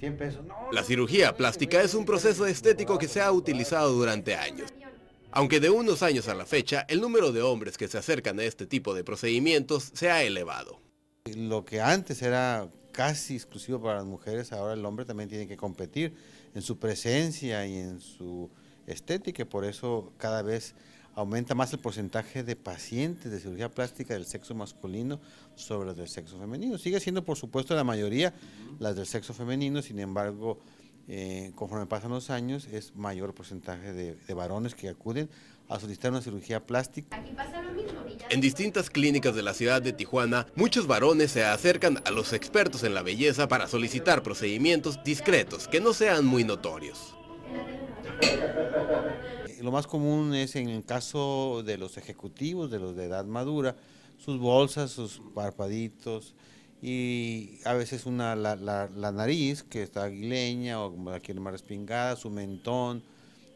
100 la cirugía plástica es un proceso estético que se ha utilizado durante años. Aunque de unos años a la fecha, el número de hombres que se acercan a este tipo de procedimientos se ha elevado. Lo que antes era casi exclusivo para las mujeres, ahora el hombre también tiene que competir en su presencia y en su estética, por eso cada vez aumenta más el porcentaje de pacientes de cirugía plástica del sexo masculino sobre los del sexo femenino. Sigue siendo, por supuesto, la mayoría las del sexo femenino, sin embargo, eh, conforme pasan los años, es mayor porcentaje de, varones que acuden a solicitar una cirugía plástica. en distintas clínicas de la ciudad de Tijuana, muchos varones se acercan a los expertos en la belleza para solicitar procedimientos discretos que no sean muy notorios lo más común es en el caso de los ejecutivos, de los de edad madura, sus bolsas, sus parpaditos y a veces una, la, nariz que está aguileña o como la quiere más respingada, su mentón,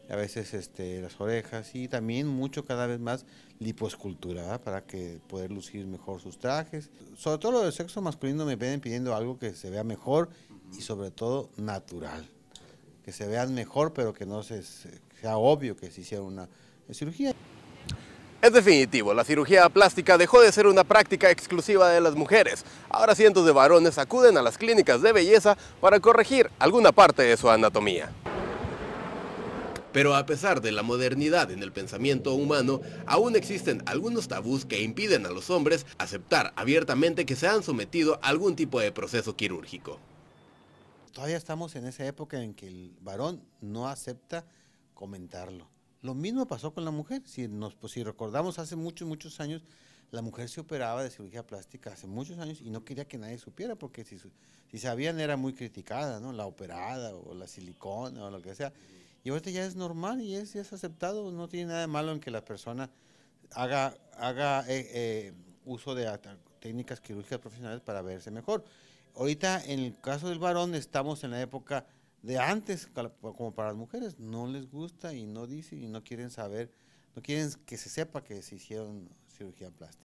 a veces este, las orejas y también mucho cada vez más liposcultura para que poder lucir mejor sus trajes. Sobre todo lo del sexo masculino me vienen pidiendo algo que se vea mejor y sobre todo natural que se vean mejor, pero que no sea obvio que se hiciera una cirugía. En definitivo, la cirugía plástica dejó de ser una práctica exclusiva de las mujeres. Ahora cientos de varones acuden a las clínicas de belleza para corregir alguna parte de su anatomía. Pero a pesar de la modernidad en el pensamiento humano, aún existen algunos tabús que impiden a los hombres aceptar abiertamente que se han sometido a algún tipo de proceso quirúrgico todavía estamos en esa época en que el varón no acepta comentarlo. Lo mismo pasó con la mujer. Si, nos, pues, si recordamos hace muchos, muchos años, la mujer se operaba de cirugía plástica hace muchos años y no quería que nadie supiera porque si, si sabían era muy criticada, ¿no? La operada o la silicona o lo que sea. Y ahorita ya es normal y es, es aceptado. No tiene nada de malo en que la persona haga, haga eh, eh, uso de técnicas quirúrgicas profesionales para verse mejor ahorita en el caso del varón estamos en la época de antes, como para las mujeres, no les gusta y no dicen y no quieren saber, no quieren que se sepa que se hicieron cirugía plástica.